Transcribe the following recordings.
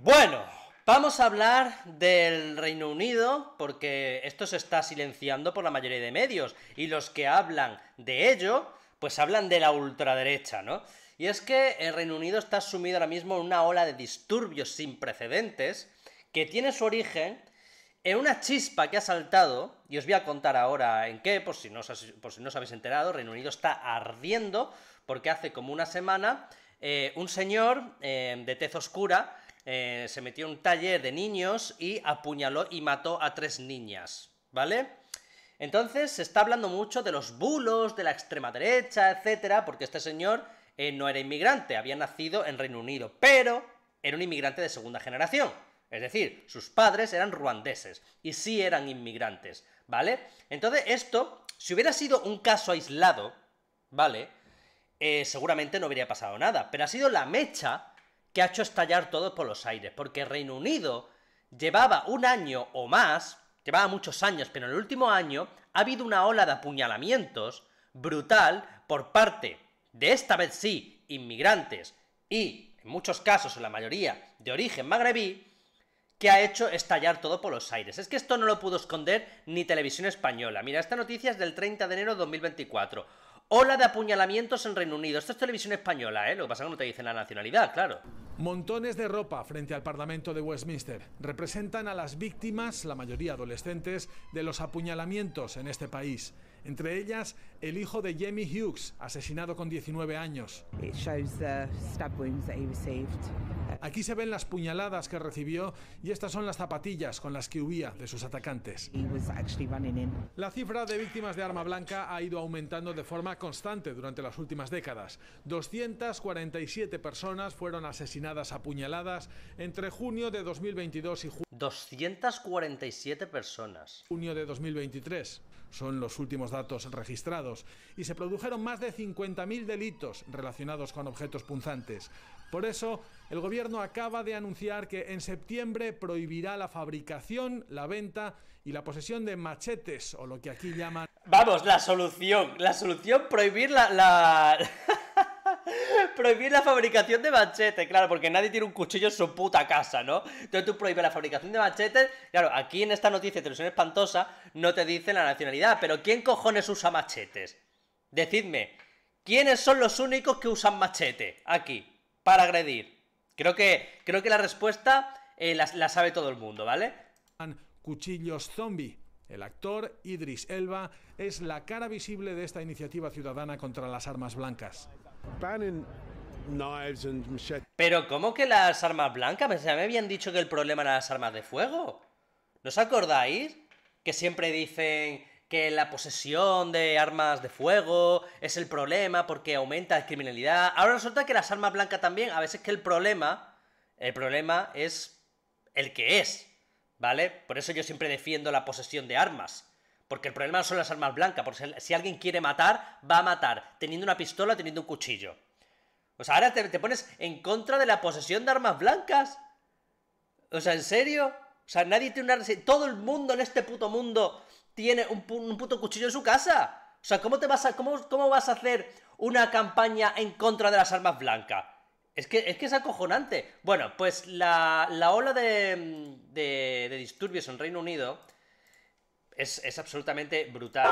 Bueno, vamos a hablar del Reino Unido porque esto se está silenciando por la mayoría de medios y los que hablan de ello, pues hablan de la ultraderecha, ¿no? Y es que el Reino Unido está sumido ahora mismo en una ola de disturbios sin precedentes que tiene su origen en una chispa que ha saltado, y os voy a contar ahora en qué, por si no os, si no os habéis enterado, Reino Unido está ardiendo porque hace como una semana eh, un señor eh, de tez oscura eh, se metió en un taller de niños y apuñaló y mató a tres niñas, ¿vale? Entonces se está hablando mucho de los bulos, de la extrema derecha, etcétera, porque este señor eh, no era inmigrante, había nacido en Reino Unido, pero era un inmigrante de segunda generación. Es decir, sus padres eran ruandeses y sí eran inmigrantes, ¿vale? Entonces esto, si hubiera sido un caso aislado, ¿vale? Eh, seguramente no habría pasado nada, pero ha sido la mecha que ha hecho estallar todo por los aires, porque Reino Unido llevaba un año o más, llevaba muchos años, pero en el último año ha habido una ola de apuñalamientos brutal por parte de esta vez sí, inmigrantes y en muchos casos, en la mayoría, de origen magrebí, que ha hecho estallar todo por los aires. Es que esto no lo pudo esconder ni Televisión Española. Mira, esta noticia es del 30 de enero de 2024. Ola de apuñalamientos en Reino Unido. Esto es televisión española, ¿eh? Lo que pasa es que no te dicen la nacionalidad, claro. Montones de ropa frente al Parlamento de Westminster representan a las víctimas, la mayoría adolescentes, de los apuñalamientos en este país entre ellas el hijo de Jamie Hughes, asesinado con 19 años. Aquí se ven las puñaladas que recibió y estas son las zapatillas con las que huía de sus atacantes. La cifra de víctimas de arma blanca ha ido aumentando de forma constante durante las últimas décadas. 247 personas fueron asesinadas a puñaladas entre junio de 2022 y 247 personas. Junio de 2023 son los últimos datos registrados, y se produjeron más de 50.000 delitos relacionados con objetos punzantes. Por eso, el gobierno acaba de anunciar que en septiembre prohibirá la fabricación, la venta y la posesión de machetes, o lo que aquí llaman... Vamos, la solución, la solución, prohibir la... la prohibir la fabricación de machetes, claro, porque nadie tiene un cuchillo en su puta casa, ¿no? Entonces tú prohíbes la fabricación de machetes. Claro, aquí en esta noticia de televisión espantosa no te dice la nacionalidad, pero ¿quién cojones usa machetes? Decidme, ¿quiénes son los únicos que usan machete aquí para agredir? Creo que, creo que la respuesta eh, la, sabe todo el mundo, ¿vale? Cuchillos zombie. El actor Idris Elba es la cara visible de esta iniciativa ciudadana contra las armas blancas. Pero ¿cómo que las armas blancas? Me, me habían dicho que el problema eran las armas de fuego. ¿No os acordáis? Que siempre dicen que la posesión de armas de fuego es el problema porque aumenta la criminalidad. Ahora resulta que las armas blancas también, a veces que el problema, el problema es el que es, ¿vale? Por eso yo siempre defiendo la posesión de armas. Porque el problema no son las armas blancas, porque si alguien quiere matar, va a matar, teniendo una pistola, teniendo un cuchillo. O sea, ahora te, pones en contra de la posesión de armas blancas. O sea, ¿en serio? O sea, nadie tiene una... Todo el mundo en este puto mundo tiene un, puto cuchillo en su casa. O sea, ¿cómo, te vas a, cómo, cómo, vas a hacer una campaña en contra de las armas blancas? Es que, es que es acojonante. Bueno, pues la, ola de, de, disturbios en Reino Unido es, es absolutamente brutal.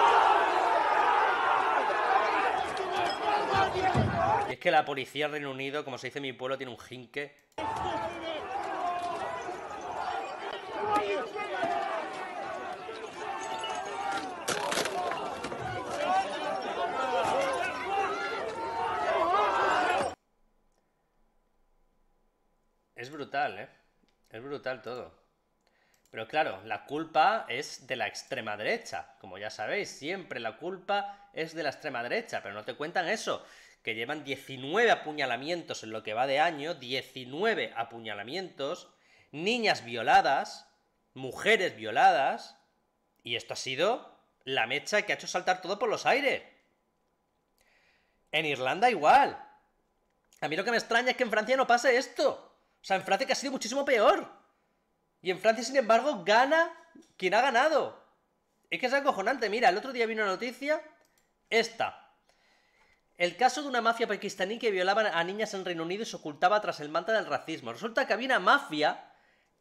Y es que la policía del Reino Unido, como se dice en mi pueblo, tiene un jinque. Es brutal, ¿eh? Es brutal todo. Pero claro, la culpa es de la extrema derecha. Como ya sabéis, siempre la culpa es de la extrema derecha, pero no te cuentan eso que llevan 19 apuñalamientos en lo que va de año, 19 apuñalamientos, niñas violadas, mujeres violadas, y esto ha sido la mecha que ha hecho saltar todo por los aires. En Irlanda igual. A mí lo que me extraña es que en Francia no pase esto. O sea, en Francia que ha sido muchísimo peor. Y en Francia, sin embargo, gana quien ha ganado. Es que es acojonante. Mira, el otro día vino una noticia. Esta. El caso de una mafia pakistaní que violaba a niñas en Reino Unido y se ocultaba tras el manta del racismo. Resulta que había una mafia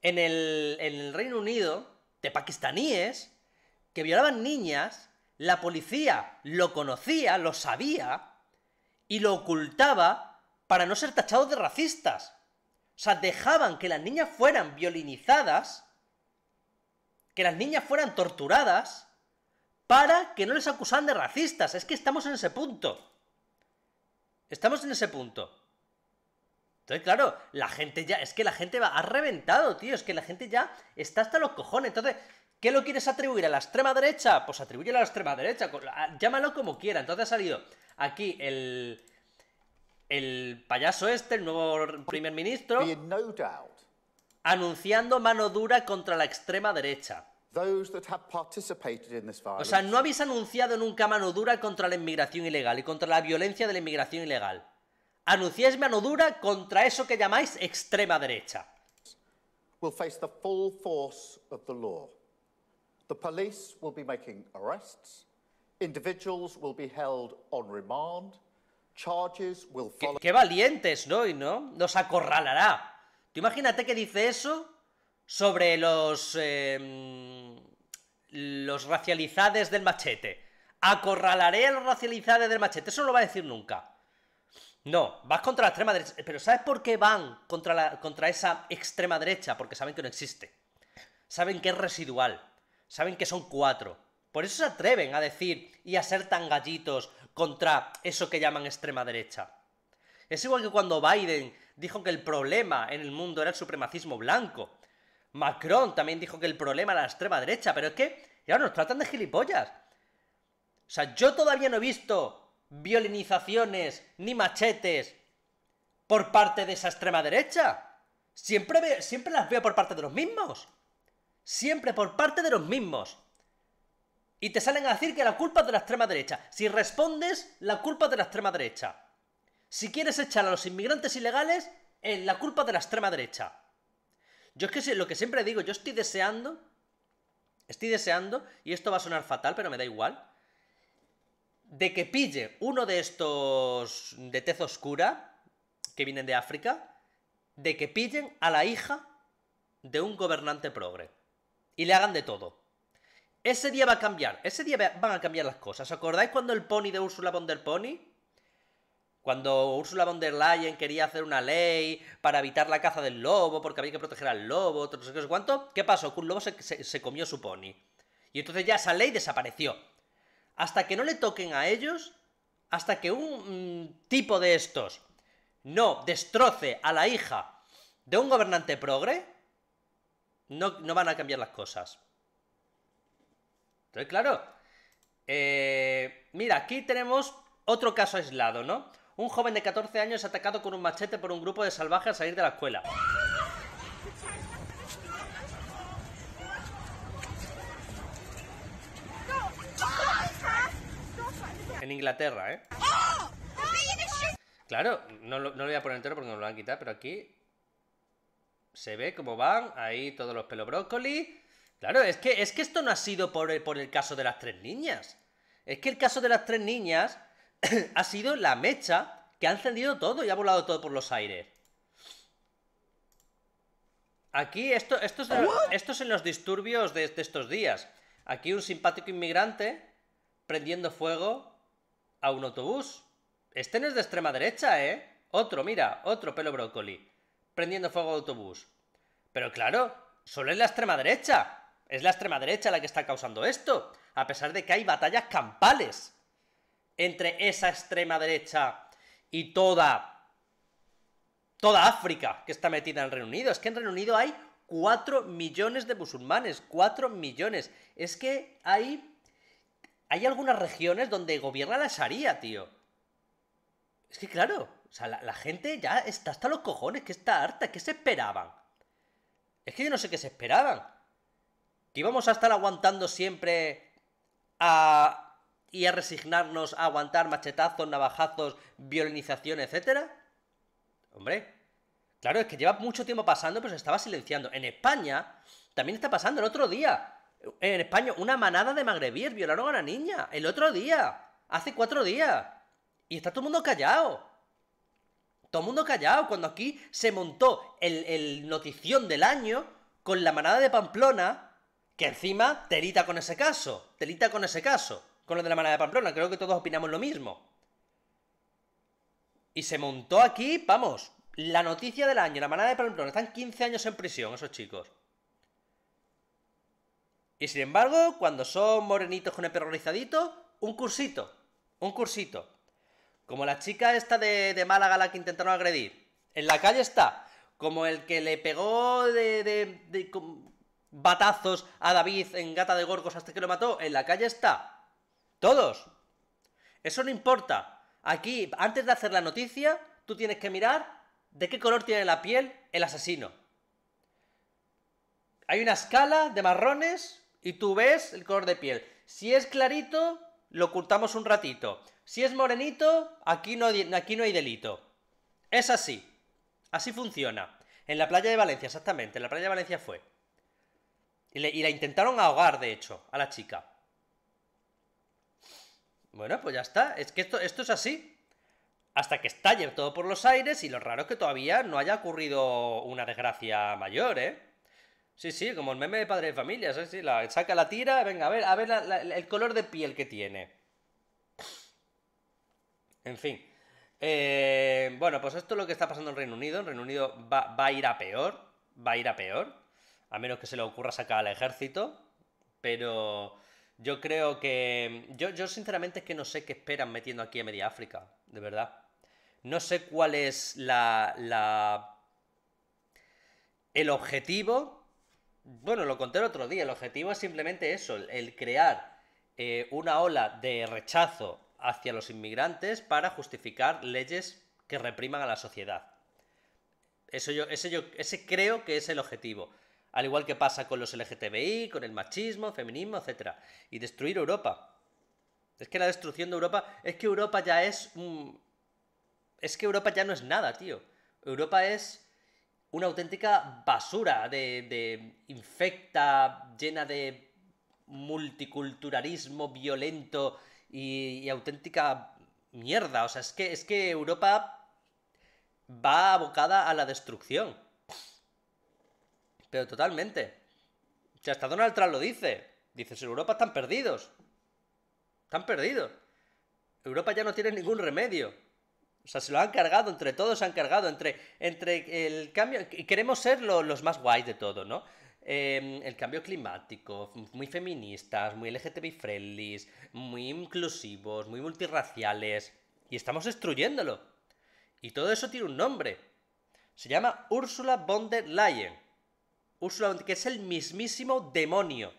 en el, en el Reino Unido de pakistaníes que violaban niñas. La policía lo conocía, lo sabía y lo ocultaba para no ser tachados de racistas. O sea, dejaban que las niñas fueran violinizadas, que las niñas fueran torturadas, para que no les acusaran de racistas. Es que estamos en ese punto. Estamos en ese punto. Entonces, claro, la gente ya, es que la gente va, ha reventado, tío, es que la gente ya está hasta los cojones. Entonces, ¿qué lo quieres atribuir a la extrema derecha? Pues atribúyelo a la extrema derecha, llámalo como quiera. Entonces ha salido aquí el, el payaso este, el nuevo primer ministro, anunciando mano dura contra la extrema derecha. O sea, no habéis anunciado nunca mano dura contra la inmigración ilegal y contra la violencia de la inmigración ilegal. Anunciáis mano dura contra eso que llamáis extrema derecha. Qué, valientes, ¿no? no nos acorralará. Tú imagínate que dice eso sobre los, em, los racializades del machete. Acorralaré a los racializades del machete. Eso no lo va a decir nunca. No, vas contra la extrema derecha. Pero ¿sabes por qué van contra, contra esa extrema derecha? Porque saben que no existe. Saben que es residual. Saben que son cuatro. Por eso se atreven a decir y a ser tan gallitos contra eso que llaman extrema derecha. Es igual que cuando Biden dijo que el problema en el mundo era el supremacismo blanco. Macron también dijo que el problema era la extrema derecha, pero es que ahora nos tratan de gilipollas. O sea, yo todavía no he visto violinizaciones ni machetes por parte de esa extrema derecha. Siempre, siempre las veo por parte de los mismos. Siempre por parte de los mismos. Y te salen a decir que la culpa es de la extrema derecha. Si respondes, la culpa es de la extrema derecha. Si quieres echar a los inmigrantes ilegales, es eh, la culpa de la extrema derecha. Yo es que lo que siempre digo, yo estoy deseando, estoy deseando, y esto va a sonar fatal, pero me da igual, de que pille uno de estos de tez oscura, que vienen de África, de que pillen a la hija de un gobernante progre. Y le hagan de todo. Ese día va a cambiar, ese día van a cambiar las cosas. ¿Os acordáis cuando el pony de Ursula von der Pony cuando Ursula von der Leyen quería hacer una ley para evitar la caza del lobo, porque había que proteger al lobo, no sé qué, cuánto, ¿qué pasó? Que un lobo se, comió su pony. Y entonces ya esa ley desapareció. Hasta que no le toquen a ellos, hasta que un mm, tipo de estos no destroce a la hija de un gobernante progre, no, no van a cambiar las cosas. ¿Estoy claro, eh, mira, aquí tenemos otro caso aislado, ¿no? Un joven de 14 años es atacado con un machete por un grupo de salvajes al salir de la escuela. En Inglaterra, ¿eh? Claro, no lo, voy a poner entero porque nos lo van a quitar, pero aquí se ve cómo van, ahí todos los pelos brócoli. Claro, es que, es que esto no ha sido por el caso de las tres niñas. Es que el caso de las tres niñas ha sido la mecha que ha encendido todo y ha volado todo por los aires. Aquí, esto, es, en, los disturbios de, estos días. Aquí un simpático inmigrante prendiendo fuego a un autobús. Este no es de extrema derecha, ¿eh? Otro, mira, otro pelo brócoli. Prendiendo fuego a autobús. Pero claro, solo es la extrema derecha. Es la extrema derecha la que está causando esto. A pesar de que hay batallas campales entre esa extrema derecha y toda, toda África que está metida en el Reino Unido. Es que en Reino Unido hay 4 millones de musulmanes, 4 millones. Es que hay, hay algunas regiones donde gobierna la Sharia, tío. Es que claro, o sea, la, gente ya está hasta los cojones, que está harta, que se esperaban. Es que yo no sé qué se esperaban. Que íbamos a estar aguantando siempre a, y a resignarnos a aguantar machetazos, navajazos, violinización, etcétera? Hombre, claro, es que lleva mucho tiempo pasando, pero se estaba silenciando. En España también está pasando el otro día. En España, una manada de magrebíes violaron a una niña. El otro día. Hace cuatro días. Y está todo el mundo callado. Todo el mundo callado. Cuando aquí se montó el, notición del año con la manada de Pamplona. Que encima, telita con ese caso. Telita con ese caso con lo de la manada de Pamplona, creo que todos opinamos lo mismo. Y se montó aquí, vamos, la noticia del año, la manada de Pamplona. Están 15 años en prisión esos chicos. Y sin embargo, cuando son morenitos con el perro un cursito, un cursito. Como la chica esta de, Málaga la que intentaron agredir. En la calle está. Como el que le pegó de, de batazos a David en Gata de Gorgos hasta que lo mató. En la calle está. Todos. Eso no importa. Aquí, antes de hacer la noticia, tú tienes que mirar de qué color tiene la piel el asesino. Hay una escala de marrones y tú ves el color de piel. Si es clarito, lo ocultamos un ratito. Si es morenito, aquí no, aquí no hay delito. Es así. Así funciona. En la playa de Valencia, exactamente. En la playa de Valencia fue. Y, y la intentaron ahogar, de hecho, a la chica. Bueno, pues ya está. Es que esto, es así. Hasta que estalle todo por los aires y lo raro es que todavía no haya ocurrido una desgracia mayor, ¿eh? Sí, sí, como el meme de Padre de Familia, ¿sí? la, saca la tira, venga, a ver, a ver el color de piel que tiene. En fin. Eh, bueno, pues esto es lo que está pasando en Reino Unido. En Reino Unido va a ir a peor. Va a ir a peor. A menos que se le ocurra sacar al ejército. Pero yo creo que. Yo, yo sinceramente es que no sé qué esperan metiendo aquí a Media África, de verdad. No sé cuál es la. El objetivo. Bueno, lo conté el otro día. El objetivo es simplemente eso: el crear eh, una ola de rechazo hacia los inmigrantes para justificar leyes que repriman a la sociedad. Eso yo, ese, yo, ese creo que es el objetivo al igual que pasa con los LGTBI, con el machismo, feminismo, etc. Y destruir Europa. Es que la destrucción de Europa, es que Europa ya es... un, es que Europa ya no es nada, tío. Europa es una auténtica basura de, infecta, llena de multiculturalismo violento y, y, auténtica mierda. O sea, es que, es que Europa va abocada a la destrucción. Pero totalmente. O sea, hasta Donald Trump lo dice. Dice, en Europa están perdidos. Están perdidos. Europa ya no tiene ningún remedio. O sea, se lo han cargado, entre todos se han cargado, entre, entre el cambio... y Queremos ser los más guays de todo, ¿no? Em, el cambio climático, muy feministas, muy LGTB friendly, muy inclusivos, muy multiraciales Y estamos destruyéndolo. Y todo eso tiene un nombre. Se llama Ursula von der Leyen. Úrsula, que es el mismísimo demonio.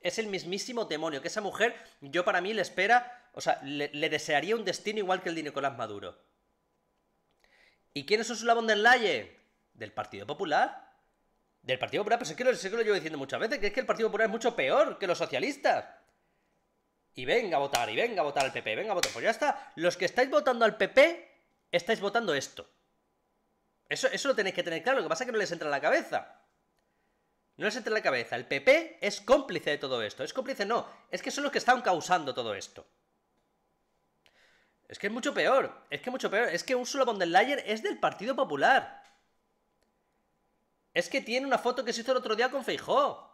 Es el mismísimo demonio. Que esa mujer, yo para mí le espera, o sea, le, desearía un destino igual que el de Nicolás Maduro. ¿Y quién es Úrsula von der Leyen? ¿Del Partido Popular? Del Partido Popular, pero es que lo, llevo diciendo muchas veces, que es que el Partido Popular es mucho peor que los socialistas. Y venga a votar, y venga a votar al PP, venga a votar. Pues ya está. Los que estáis votando al PP, estáis votando esto. Eso, eso lo tenéis que tener claro, lo que pasa es que no les entra en la cabeza. No les entre la cabeza, el PP es cómplice de todo esto. Es cómplice, no, es que son los que están causando todo esto. Es que es mucho peor, es que mucho peor. Es que un solo der es del Partido Popular. Es que tiene una foto que se hizo el otro día con Feijó.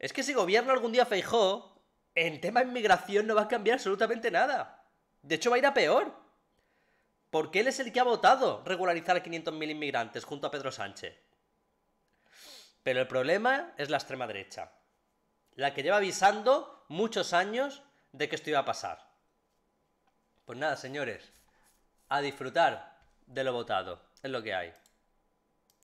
Es que si gobierna algún día Feijó, en tema de inmigración no va a cambiar absolutamente nada. De hecho, va a ir a peor. Porque él es el que ha votado regularizar a 500.000 inmigrantes junto a Pedro Sánchez. Pero el problema es la extrema derecha, la que lleva avisando muchos años de que esto iba a pasar. Pues nada, señores, a disfrutar de lo votado, es lo que hay.